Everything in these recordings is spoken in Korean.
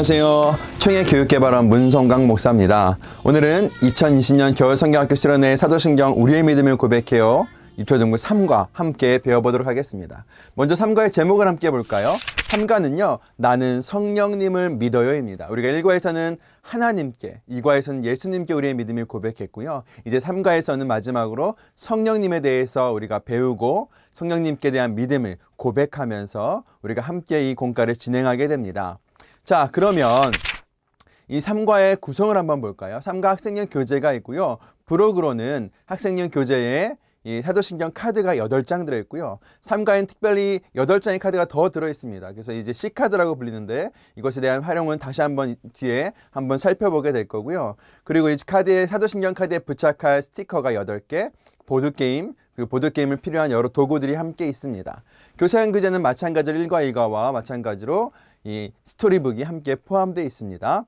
안녕하세요. 총회 교육개발원 문성강 목사입니다. 오늘은 2020년 겨울 성경학교 실현의 사도신경 우리의 믿음을 고백해요. 입초등부 3과 함께 배워보도록 하겠습니다. 먼저 3과의 제목을 함께 볼까요? 3과는요, 나는 성령님을 믿어요입니다. 우리가 1과에서는 하나님께, 2과에서는 예수님께 우리의 믿음을 고백했고요. 이제 3과에서는 마지막으로 성령님에 대해서 우리가 배우고 성령님께 대한 믿음을 고백하면서 우리가 함께 이 공과를 진행하게 됩니다. 자, 그러면 이삼과의 구성을 한번 볼까요? 삼과 학생용 교재가 있고요. 부록으로는 학생용 교재에 이 사도신경 카드가 8장 들어있고요. 삼과엔 특별히 8장의 카드가 더 들어있습니다. 그래서 이제 C카드라고 불리는데 이것에 대한 활용은 다시 한번 뒤에 한번 살펴보게 될 거고요. 그리고 이 카드에 사도신경 카드에 부착할 스티커가 8개, 보드게임, 그리고 보드게임을 필요한 여러 도구들이 함께 있습니다. 교사형 교재는 마찬가지로 1과 2과와 마찬가지로 이 스토리북이 함께 포함되어 있습니다.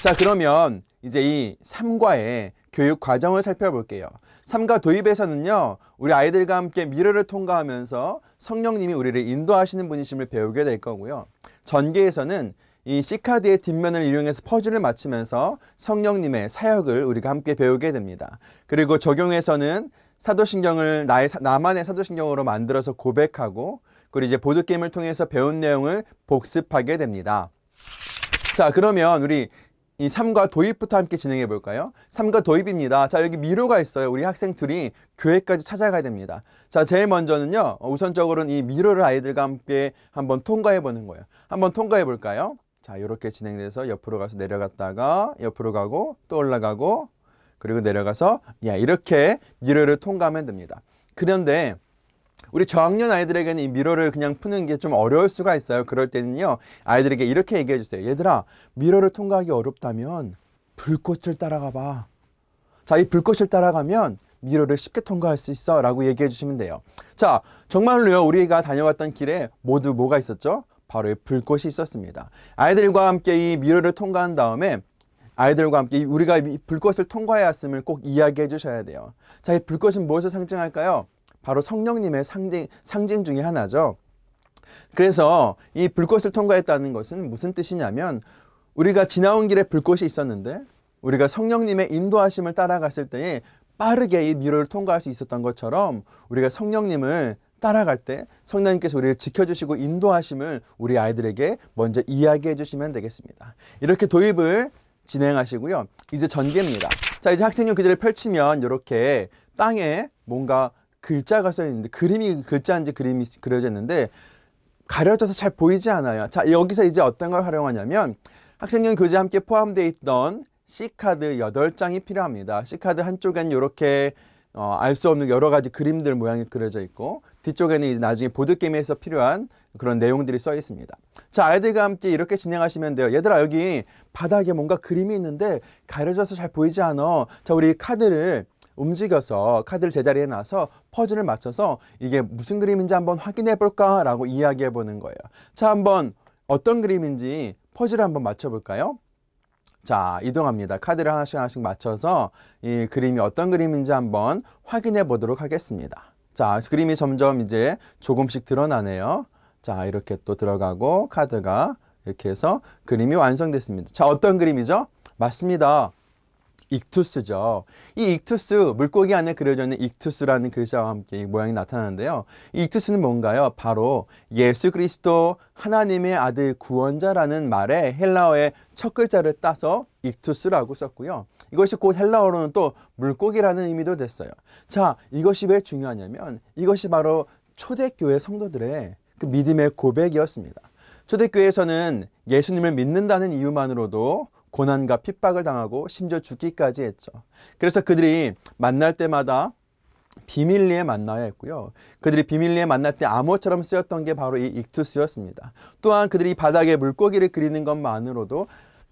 자 그러면 이제 이 3과의 교육 과정을 살펴볼게요. 3과 도입에서는요. 우리 아이들과 함께 미래를 통과하면서 성령님이 우리를 인도하시는 분이심을 배우게 될 거고요. 전개에서는 이 시카드의 뒷면을 이용해서 퍼즐을 맞추면서 성령님의 사역을 우리가 함께 배우게 됩니다. 그리고 적용에서는 사도신경을 나의, 나만의 사도신경으로 만들어서 고백하고 그리고 이제 보드게임을 통해서 배운 내용을 복습하게 됩니다. 자, 그러면 우리 이 3과 도입부터 함께 진행해 볼까요? 3과 도입입니다. 자, 여기 미로가 있어요. 우리 학생 둘이 교회까지 찾아가야 됩니다. 자, 제일 먼저는요. 우선적으로는 이 미로를 아이들과 함께 한번 통과해 보는 거예요. 한번 통과해 볼까요? 자, 이렇게 진행돼서 옆으로 가서 내려갔다가 옆으로 가고 또 올라가고 그리고 내려가서 야, 이렇게 미로를 통과하면 됩니다. 그런데 우리 저학년 아이들에게는 이 미러를 그냥 푸는 게 좀 어려울 수가 있어요. 그럴 때는요. 아이들에게 이렇게 얘기해 주세요. 얘들아, 미러를 통과하기 어렵다면 불꽃을 따라가 봐. 자, 이 불꽃을 따라가면 미러를 쉽게 통과할 수 있어 라고 얘기해 주시면 돼요. 자, 정말로요. 우리가 다녀왔던 길에 모두 뭐가 있었죠? 바로 이 불꽃이 있었습니다. 아이들과 함께 이 미러를 통과한 다음에 아이들과 함께 우리가 이 불꽃을 통과해왔음을 꼭 이야기해 주셔야 돼요. 자, 이 불꽃은 무엇을 상징할까요? 바로 성령님의 상징, 상징 중에 하나죠. 그래서 이 불꽃을 통과했다는 것은 무슨 뜻이냐면 우리가 지나온 길에 불꽃이 있었는데 우리가 성령님의 인도하심을 따라갔을 때에 빠르게 이 미로를 통과할 수 있었던 것처럼 우리가 성령님을 따라갈 때 성령님께서 우리를 지켜주시고 인도하심을 우리 아이들에게 먼저 이야기해 주시면 되겠습니다. 이렇게 도입을 진행하시고요. 이제 전개입니다. 자, 이제 학생용 교재를 펼치면 이렇게 땅에 뭔가 글자가 써 있는데 그림이 글자인지 그림이 그려져 있는데 가려져서 잘 보이지 않아요. 자 여기서 이제 어떤 걸 활용하냐면 학생용 교재 함께 포함되어 있던 C카드 8 장이 필요합니다. C카드 한쪽엔 이렇게 어, 알 수 없는 여러 가지 그림들 모양이 그려져 있고 뒤쪽에는 이제 나중에 보드게임에서 필요한 그런 내용들이 써 있습니다. 자, 아이들과 함께 이렇게 진행하시면 돼요. 얘들아, 여기 바닥에 뭔가 그림이 있는데 가려져서 잘 보이지 않아. 자, 우리 카드를 움직여서 카드를 제자리에 놔서 퍼즐을 맞춰서 이게 무슨 그림인지 한번 확인해 볼까라고 이야기해 보는 거예요. 자, 한번 어떤 그림인지 퍼즐을 한번 맞춰 볼까요? 자, 이동합니다. 카드를 하나씩 하나씩 맞춰서 이 그림이 어떤 그림인지 한번 확인해 보도록 하겠습니다. 자, 그림이 점점 이제 조금씩 드러나네요. 자, 이렇게 또 들어가고 카드가 이렇게 해서 그림이 완성됐습니다. 자, 어떤 그림이죠? 맞습니다. 익투스죠. 이 익투스, 물고기 안에 그려져 있는 익투스라는 글자와 함께 이 모양이 나타나는데요. 이 익투스는 뭔가요? 바로 예수 그리스도 하나님의 아들 구원자라는 말의 헬라어의 첫 글자를 따서 익투스라고 썼고요. 이것이 곧 헬라어로는 또 물고기라는 의미도 됐어요. 자, 이것이 왜 중요하냐면 이것이 바로 초대교회 성도들의 그 믿음의 고백이었습니다. 초대교회에서는 예수님을 믿는다는 이유만으로도 고난과 핍박을 당하고 심지어 죽기까지 했죠. 그래서 그들이 만날 때마다 비밀리에 만나야 했고요. 그들이 비밀리에 만날 때 암호처럼 쓰였던 게 바로 이 익투스였습니다. 또한 그들이 바닥에 물고기를 그리는 것만으로도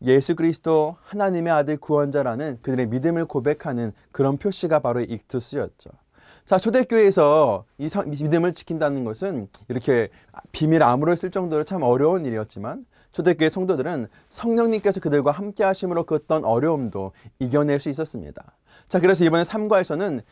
예수 그리스도 하나님의 아들 구원자라는 그들의 믿음을 고백하는 그런 표시가 바로 익투스였죠. 자, 초대교회에서 이 믿음을 지킨다는 것은 이렇게 비밀 암호를 쓸 정도로 참 어려운 일이었지만 초대교회 성도들은 성령님께서 그들과 함께 하심으로 그 어떤 어려움도 이겨낼 수 있었습니다. 자, 그래서 이번에 3과에서는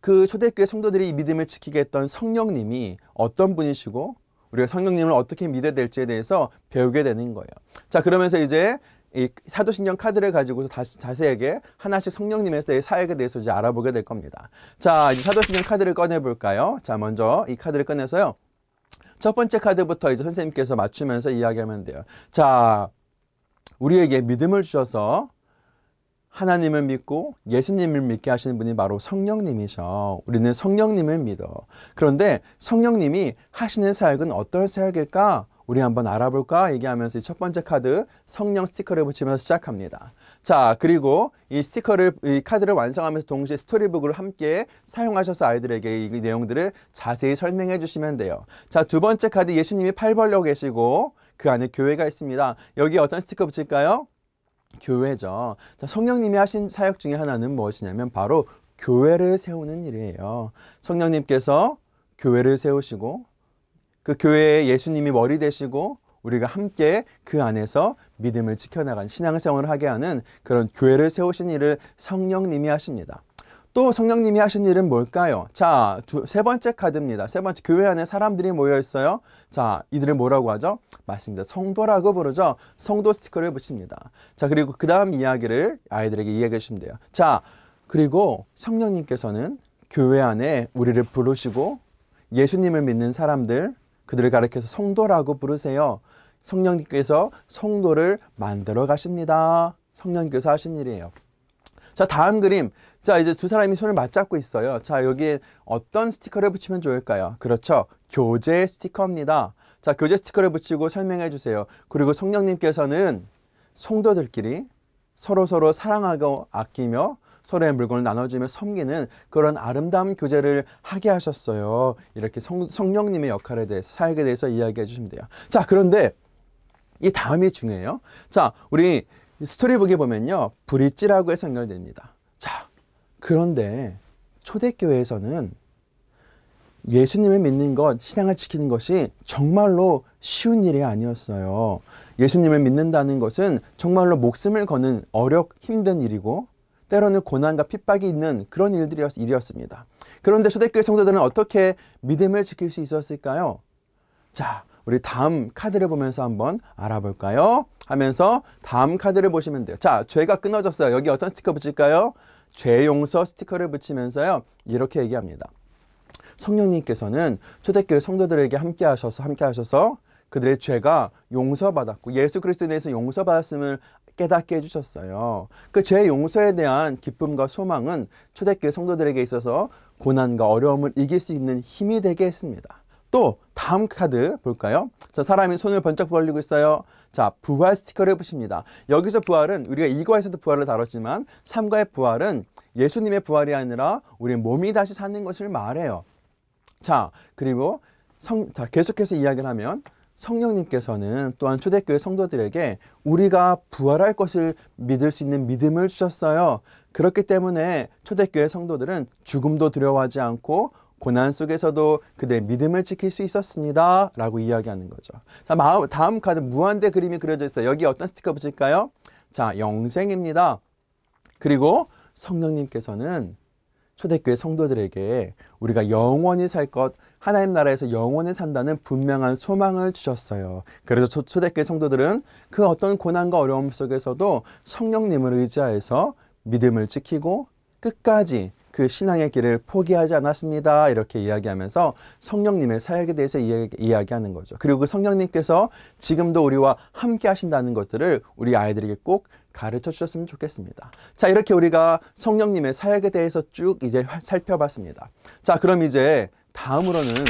그 초대교회 성도들이 믿음을 지키게 했던 성령님이 어떤 분이시고 우리가 성령님을 어떻게 믿어야 될지에 대해서 배우게 되는 거예요. 자, 그러면서 이제 이 사도신경 카드를 가지고서 다시 자세하게 하나씩 성령님에서의 사역에 대해서 이제 알아보게 될 겁니다. 자, 이제 사도신경 카드를 꺼내 볼까요? 자, 먼저 이 카드를 꺼내서요. 첫 번째 카드부터 이제 선생님께서 맞추면서 이야기하면 돼요. 자, 우리에게 믿음을 주셔서 하나님을 믿고 예수님을 믿게 하시는 분이 바로 성령님이셔. 우리는 성령님을 믿어. 그런데 성령님이 하시는 사역은 어떤 사역일까? 우리 한번 알아볼까? 얘기하면서 첫 번째 카드 성령 스티커를 붙이면서 시작합니다. 자, 그리고 이 스티커를, 이 카드를 완성하면서 동시에 스토리북을 함께 사용하셔서 아이들에게 이 내용들을 자세히 설명해 주시면 돼요. 자, 두 번째 카드 예수님이 팔 벌려 계시고 그 안에 교회가 있습니다. 여기 어떤 스티커 붙일까요? 교회죠. 자, 성령님이 하신 사역 중에 하나는 무엇이냐면 바로 교회를 세우는 일이에요. 성령님께서 교회를 세우시고 그 교회에 예수님이 머리 되시고 우리가 함께 그 안에서 믿음을 지켜나간 신앙생활을 하게 하는 그런 교회를 세우신 일을 성령님이 하십니다. 또 성령님이 하신 일은 뭘까요? 자, 두, 세 번째 카드입니다. 세 번째 교회 안에 사람들이 모여 있어요. 자, 이들을 뭐라고 하죠? 맞습니다. 성도라고 부르죠. 성도 스티커를 붙입니다. 자, 그리고 그 다음 이야기를 아이들에게 이야기해 주시면 돼요. 자, 그리고 성령님께서는 교회 안에 우리를 부르시고 예수님을 믿는 사람들, 그들을 가리켜서 성도라고 부르세요. 성령님께서 성도를 만들어 가십니다. 성령께서 하신 일이에요. 자, 다음 그림. 자, 이제 두 사람이 손을 맞잡고 있어요. 자, 여기에 어떤 스티커를 붙이면 좋을까요? 그렇죠. 교재 스티커입니다. 자, 교재 스티커를 붙이고 설명해 주세요. 그리고 성령님께서는 성도들끼리 서로서로 서로 사랑하고 아끼며 서로의 물건을 나눠주며 섬기는 그런 아름다운 교제를 하게 하셨어요. 이렇게 성, 성령님의 역할에 대해서 사역에 대해서 이야기해 주시면 돼요. 자 그런데 이 다음이 중요해요. 자 우리 스토리북에 보면요 브릿지라고 해서 연결됩니다. 자 그런데 초대교회에서는 예수님을 믿는 것, 신앙을 지키는 것이 정말로 쉬운 일이 아니었어요. 예수님을 믿는다는 것은 정말로 목숨을 거는 어렵, 힘든 일이고 때로는 고난과 핍박이 있는 그런 일들이었, 일이었습니다. 그런데 초대교회 성도들은 어떻게 믿음을 지킬 수 있었을까요? 자, 우리 다음 카드를 보면서 한번 알아볼까요? 하면서 다음 카드를 보시면 돼요. 자, 죄가 끊어졌어요. 여기 어떤 스티커 붙일까요? 죄 용서 스티커를 붙이면서요. 이렇게 얘기합니다. 성령님께서는 초대교회 성도들에게 함께 하셔서 함께 하셔서 그들의 죄가 용서받았고 예수 그리스도에 서 용서받았음을 깨닫게 해주셨어요. 그죄 용서에 대한 기쁨과 소망은 초대교회 성도들에게 있어서 고난과 어려움을 이길 수 있는 힘이 되게 했습니다. 또 다음 카드 볼까요? 자, 사람이 손을 번쩍 벌리고 있어요. 자, 부활 스티커를 붙입니다. 여기서 부활은 우리가 이거에서도 부활을 다뤘지만 삼가의 부활은 예수님의 부활이 아니라 우리 몸이 다시 사는 것을 말해요. 자, 그리고 성, 자, 계속해서 이야기를 하면 성령님께서는 또한 초대교회 성도들에게 우리가 부활할 것을 믿을 수 있는 믿음을 주셨어요. 그렇기 때문에 초대교회 성도들은 죽음도 두려워하지 않고 고난 속에서도 그들의 믿음을 지킬 수 있었습니다. 라고 이야기하는 거죠. 다음 카드 무한대 그림이 그려져 있어요. 여기 어떤 스티커 붙일까요? 자, 영생입니다. 그리고 성령님께서는 초대교회 성도들에게 우리가 영원히 살 것, 하나님 나라에서 영원히 산다는 분명한 소망을 주셨어요. 그래서 초대교회 성도들은 그 어떤 고난과 어려움 속에서도 성령님을 의지하여서 믿음을 지키고 끝까지 그 신앙의 길을 포기하지 않았습니다. 이렇게 이야기하면서 성령님의 사역에 대해서 이야기, 하는 거죠. 그리고 그 성령님께서 지금도 우리와 함께 하신다는 것들을 우리 아이들에게 꼭 가르쳐 주셨으면 좋겠습니다. 자, 이렇게 우리가 성령님의 사역에 대해서 쭉 이제 살펴봤습니다. 자, 그럼 이제 다음으로는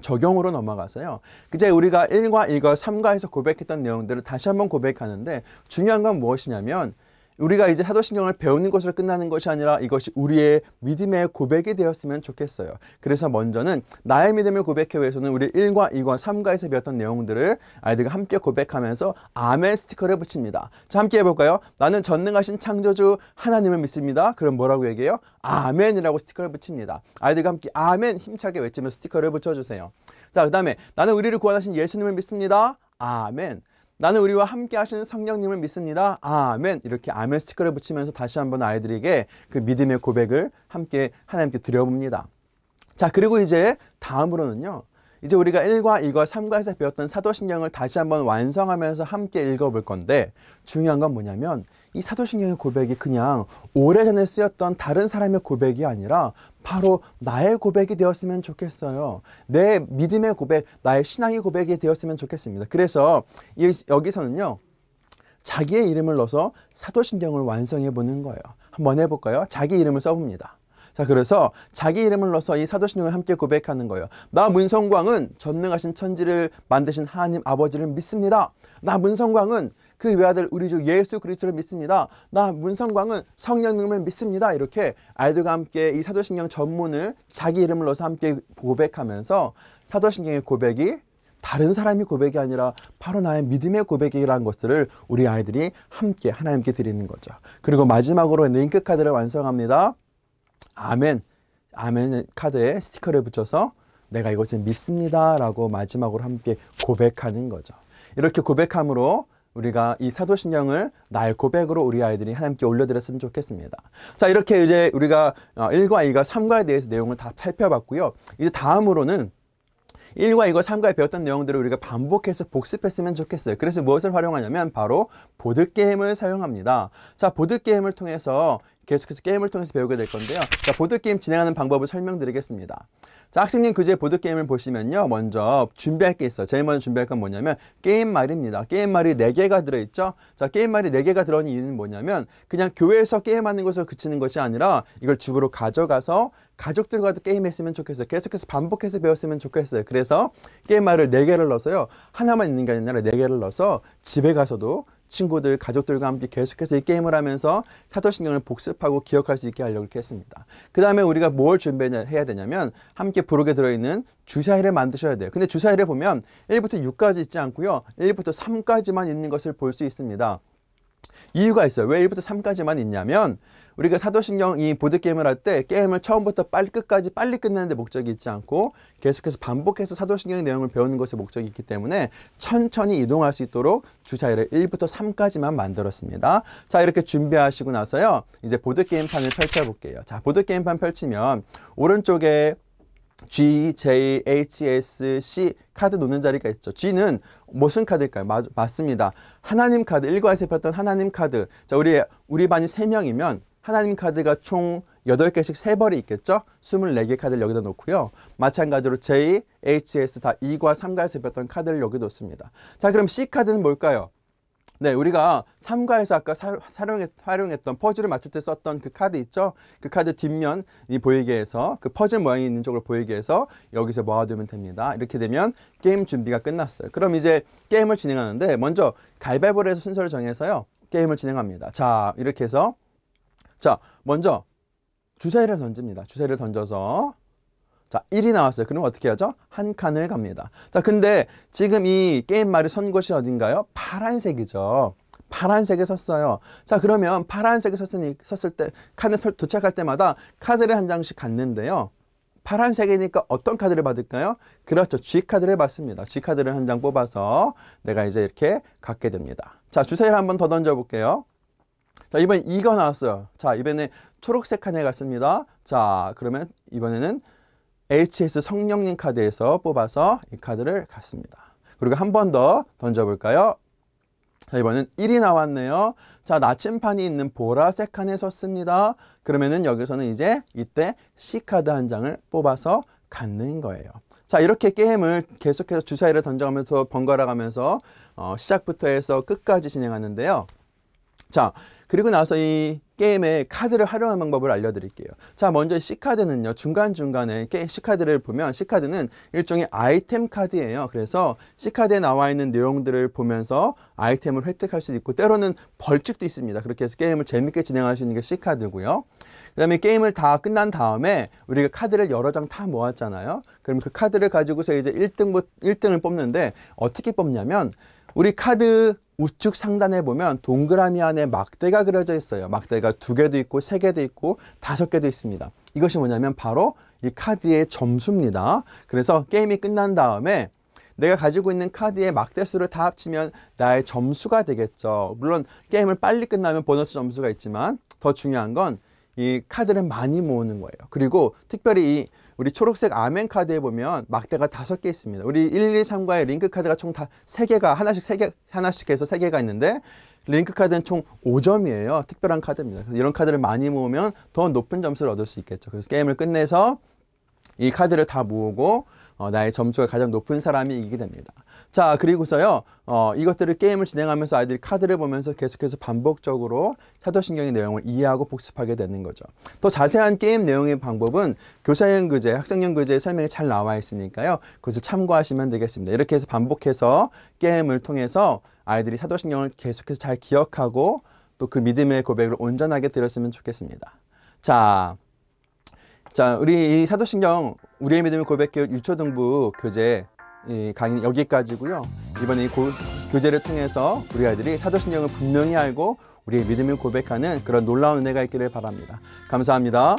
적용으로 넘어가서요. 이제 우리가 1과 2과 3과에서 고백했던 내용들을 다시 한번 고백하는데 중요한 건 무엇이냐면 우리가 이제 사도신경을 배우는 것으로 끝나는 것이 아니라 이것이 우리의 믿음의 고백이 되었으면 좋겠어요. 그래서 먼저는 나의 믿음을 고백해외에서는 우리 1과 2과 3과에서 배웠던 내용들을 아이들과 함께 고백하면서 아멘 스티커를 붙입니다. 자, 함께 해볼까요? 나는 전능하신 창조주 하나님을 믿습니다. 그럼 뭐라고 얘기해요? 아멘이라고 스티커를 붙입니다. 아이들과 함께 아멘 힘차게 외치며 스티커를 붙여주세요. 자, 그 다음에 나는 우리를 구원하신 예수님을 믿습니다. 아멘. 나는 우리와 함께 하시는 성령님을 믿습니다. 아멘. 이렇게 아멘 스티커를 붙이면서 다시 한번 아이들에게 그 믿음의 고백을 함께 하나님께 드려봅니다. 자, 그리고 이제 다음으로는요. 이제 우리가 1과 2과 3과에서 배웠던 사도신경을 다시 한번 완성하면서 함께 읽어볼 건데 중요한 건 뭐냐면 이 사도신경의 고백이 그냥 오래전에 쓰였던 다른 사람의 고백이 아니라 바로 나의 고백이 되었으면 좋겠어요. 내 믿음의 고백, 나의 신앙의 고백이 되었으면 좋겠습니다. 그래서 여기서는요. 자기의 이름을 넣어서 사도신경을 완성해 보는 거예요. 한번 해볼까요? 자기 이름을 써봅니다. 자, 그래서 자기 이름을 넣어서 이 사도신경을 함께 고백하는 거예요. 나 문성광은 전능하신 천지를 만드신 하나님 아버지를 믿습니다. 나 문성광은 그 외아들 우리 주 예수 그리스도를 믿습니다. 나 문성광은 성령님을 믿습니다. 이렇게 아이들과 함께 이 사도신경 전문을 자기 이름을 넣어서 함께 고백하면서 사도신경의 고백이 다른 사람이 고백이 아니라 바로 나의 믿음의 고백이라는 것을 우리 아이들이 함께 하나님께 드리는 거죠. 그리고 마지막으로 링크 카드를 완성합니다. 아멘. 아멘 카드에 스티커를 붙여서 내가 이것을 믿습니다라고 마지막으로 함께 고백하는 거죠. 이렇게 고백함으로 우리가 이 사도신경을 나의 고백으로 우리 아이들이 하나님께 올려드렸으면 좋겠습니다. 자 이렇게 이제 우리가 1과 2과 3과에 대해서 내용을 다 살펴봤고요. 이제 다음으로는 1과 2과 3과에 배웠던 내용들을 우리가 반복해서 복습했으면 좋겠어요. 그래서 무엇을 활용하냐면 바로 보드게임을 사용합니다. 자, 보드게임을 통해서 계속해서 게임을 통해서 배우게 될 건데요. 자, 보드게임 진행하는 방법을 설명드리겠습니다. 자, 학생님 그제 보드게임을 보시면요. 먼저 준비할 게 있어요. 제일 먼저 준비할 건 뭐냐면 게임말입니다. 게임말이 4개가 들어있죠. 자, 게임말이 4개가 들어있는 이유는 뭐냐면 그냥 교회에서 게임하는 것을 그치는 것이 아니라 이걸 집으로 가져가서 가족들과도 게임했으면 좋겠어요. 계속해서 반복해서 배웠으면 좋겠어요. 그래서 게임말을 4개를 넣어서요. 하나만 있는 게 아니라 4개를 넣어서 집에 가서도 친구들, 가족들과 함께 계속해서 이 게임을 하면서 사도신경을 복습하고 기억할 수 있게 하려고 이렇게 했습니다. 그 다음에 우리가 뭘 준비해야 되냐면 함께 부록에 들어있는 주사위를 만드셔야 돼요. 근데 주사위를 보면 1부터 6까지 있지 않고요. 1부터 3까지만 있는 것을 볼 수 있습니다. 이유가 있어요. 왜 1부터 3까지만 있냐면 우리가 사도신경 이 보드게임을 할 때 게임을 처음부터 빨리 끝까지 빨리 끝내는데 목적이 있지 않고 계속해서 반복해서 사도신경의 내용을 배우는 것의 목적이 있기 때문에 천천히 이동할 수 있도록 주사위를 1부터 3까지만 만들었습니다. 자 이렇게 준비하시고 나서요. 이제 보드게임판을 펼쳐볼게요. 자 보드게임판 펼치면 오른쪽에 G, J, H, S, C 카드 놓는 자리가 있죠. G는 무슨 카드일까요? 맞, 맞습니다. 하나님 카드, 일과에서 봤던 하나님 카드. 자, 우리, 우리 반이 3명이면 하나님 카드가 총 8개씩 3벌이 있겠죠? 24개 카드를 여기다 놓고요. 마찬가지로 J, HS 다 2과 3과에서 배웠던 카드를 여기 놓습니다. 자, 그럼 C카드는 뭘까요? 네, 우리가 3과에서 아까 사, 사용했, 활용했던 퍼즐을 맞출 때 썼던 그 카드 있죠? 그 카드 뒷면이 보이게 해서 그 퍼즐 모양이 있는 쪽을 보이게 해서 여기서 모아두면 됩니다. 이렇게 되면 게임 준비가 끝났어요. 그럼 이제 게임을 진행하는데 먼저 갈위바위보를서 순서를 정해서요. 게임을 진행합니다. 자, 이렇게 해서 자, 먼저 주사위를 던집니다. 주사위를 던져서 자, 1이 나왔어요. 그럼 어떻게 하죠? 한 칸을 갑니다. 자, 근데 지금 이 게임 말이 선 곳이 어딘가요? 파란색이죠. 파란색에 섰어요. 자, 그러면 파란색에 섰으니, 섰을 때 칸에 도착할 때마다 카드를 한 장씩 갔는데요 파란색이니까 어떤 카드를 받을까요? 그렇죠. G카드를 받습니다. G카드를 한 장 뽑아서 내가 이제 이렇게 갖게 됩니다. 자, 주사위를 한 번 더 던져볼게요. 자, 이번에 2가 나왔어요. 자, 이번에 초록색 칸에 갔습니다. 자, 그러면 이번에는 HS 성령님 카드에서 뽑아서 이 카드를 갔습니다. 그리고 한 번 더 던져볼까요? 자, 이번엔 1이 나왔네요. 자, 나침판이 있는 보라색 칸에 섰습니다. 그러면은 여기서는 이제 이때 C카드 한 장을 뽑아서 갖는 거예요. 자, 이렇게 게임을 계속해서 주사위를 던져가면서 번갈아가면서 어, 시작부터 해서 끝까지 진행하는데요. 자, 그리고 나서 이게임의 카드를 활용하는 방법을 알려드릴게요. 자, 먼저 C카드는요. 중간중간에 C카드를 보면 C카드는 일종의 아이템 카드예요. 그래서 C카드에 나와 있는 내용들을 보면서 아이템을 획득할 수도 있고 때로는 벌칙도 있습니다. 그렇게 해서 게임을 재밌게 진행할 수 있는 게 C카드고요. 그 다음에 게임을 다 끝난 다음에 우리가 카드를 여러 장 다 모았잖아요. 그럼 그 카드를 가지고서 이제 1등부, 1등을 뽑는데 어떻게 뽑냐면 우리 카드 우측 상단에 보면 동그라미 안에 막대가 그려져 있어요. 막대가 두 개도 있고 세 개도 있고 다섯 개도 있습니다. 이것이 뭐냐면 바로 이 카드의 점수입니다. 그래서 게임이 끝난 다음에 내가 가지고 있는 카드의 막대수를 다 합치면 나의 점수가 되겠죠. 물론 게임을 빨리 끝나면 보너스 점수가 있지만 더 중요한 건 이 카드를 많이 모으는 거예요. 그리고 특별히 이 우리 초록색 아멘 카드에 보면 막대가 다섯 개 있습니다. 우리 1, 2, 3과의 링크 카드가 총 다 세 개가 하나씩 세 개 하나씩 해서 세 개가 있는데 링크 카드는 총 5점이에요. 특별한 카드입니다. 이런 카드를 많이 모으면 더 높은 점수를 얻을 수 있겠죠. 그래서 게임을 끝내서 이 카드를 다 모으고 어, 나의 점수가 가장 높은 사람이 이기게 됩니다. 자 그리고서요 어, 이것들을 게임을 진행하면서 아이들이 카드를 보면서 계속해서 반복적으로 사도신경의 내용을 이해하고 복습하게 되는 거죠. 더 자세한 게임 내용의 방법은 교사형 교재, 학생형 교재의 설명이 잘 나와 있으니까요. 그것을 참고하시면 되겠습니다. 이렇게 해서 반복해서 게임을 통해서 아이들이 사도신경을 계속해서 잘 기억하고 또 그 믿음의 고백을 온전하게 들었으면 좋겠습니다. 자 자, 우리 이 사도신경 우리의 믿음의 고백교 유초등부 교재 이 강의는 여기까지고요. 이번에 이 고, 교재를 통해서 우리 아이들이 사도신경을 분명히 알고 우리의 믿음을 고백하는 그런 놀라운 은혜가 있기를 바랍니다. 감사합니다.